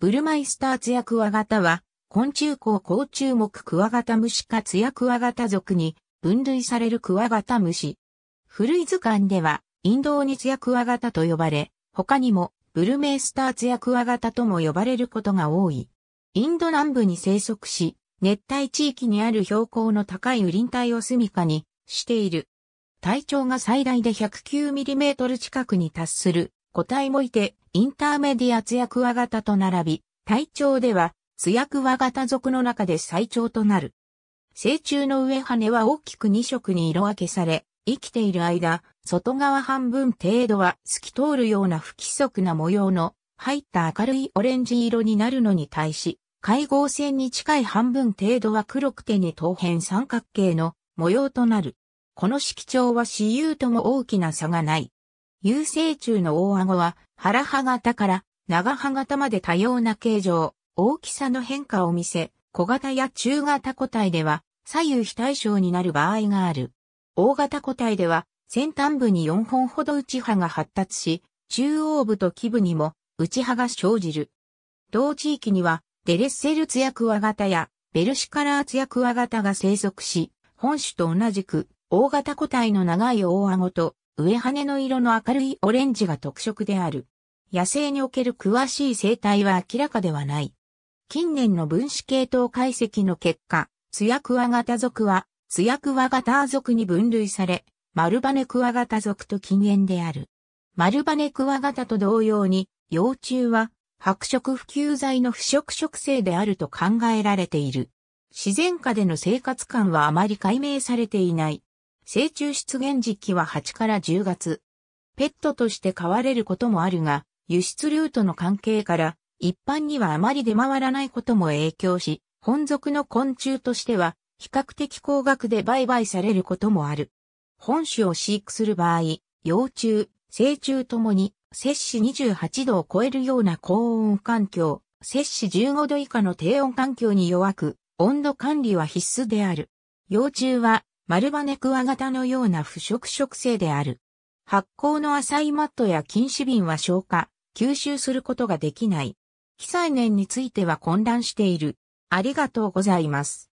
ブルマイスターツヤクワガタは、昆虫綱甲虫目クワガタ虫かツヤクワガタ属に分類されるクワガタ虫。古い図鑑では、インドオニツヤクワガタと呼ばれ、他にも、ブルメイスターツヤクワガタとも呼ばれることが多い。インド南部に生息し、熱帯地域にある標高の高い雨林帯を住かにしている。体長が最大で1 0 9トル近くに達する個体もいて、インターメディアツヤクワガタと並び、体長ではツヤクワガタ族の中で最長となる。成虫の上羽は大きく2色に色分けされ、生きている間、外側半分程度は透き通るような不規則な模様の入った明るいオレンジ色になるのに対し、海合線に近い半分程度は黒くてに等辺三角形の模様となる。この色調は私有とも大きな差がない。有生中の大顎は、腹歯型から長歯型まで多様な形状、大きさの変化を見せ、小型や中型個体では左右非対称になる場合がある。大型個体では先端部に4本ほど内歯が発達し、中央部と基部にも内歯が生じる。同地域にはデレッセルツヤクワ型やベルシカラーツヤクワ型が生息し、本種と同じく大型個体の長い大顎と上羽の色の明るいオレンジが特色である。野生における詳しい生態は明らかではない。近年の分子系統解析の結果、ツヤクワガタ族は、ツヤクワガタ族に分類され、丸羽クワガタ族と近縁である。丸羽クワガタと同様に、幼虫は白色普及剤の腐食植生であると考えられている。自然下での生活感はあまり解明されていない。成虫出現時期は8から10月。ペットとして飼われることもあるが、輸出ルートの関係から、一般にはあまり出回らないことも影響し、本属の昆虫としては、比較的高額で売買されることもある。本種を飼育する場合、幼虫、成虫ともに、摂氏28度を超えるような高温環境、摂氏15度以下の低温環境に弱く、温度管理は必須である。幼虫は丸羽クワガタのような腐食食性である。発酵の浅いマットや菌糸瓶は消化、吸収することができない。記載年については混乱している。ありがとうございます。